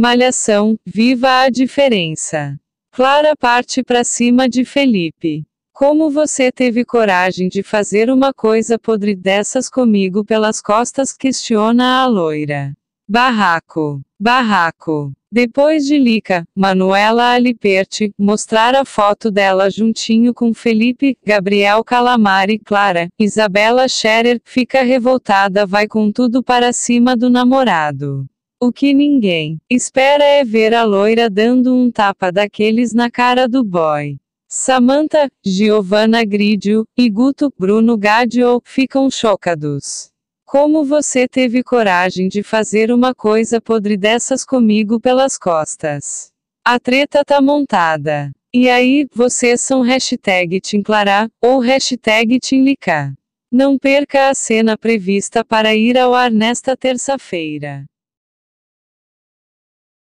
Malhação, viva a diferença. Clara parte para cima de Felipe. Como você teve coragem de fazer uma coisa podre dessas comigo pelas costas? Questiona a loira. Barraco. Barraco. Depois de Lica, Manuela Aliperti mostrar a foto dela juntinho com Felipe, Gabriel Calamari, Clara, Isabela Scherer, fica revoltada, vai com tudo para cima do namorado. O que ninguém espera é ver a loira dando um tapa daqueles na cara do boy. Samantha, Giovanna Gridio e Guto Bruno Gadio ficam chocados. Como você teve coragem de fazer uma coisa podre dessas comigo pelas costas? A treta tá montada. E aí, vocês são hashtag Tinclará, ou hashtag Tinlicá. Não perca a cena prevista para ir ao ar nesta terça-feira.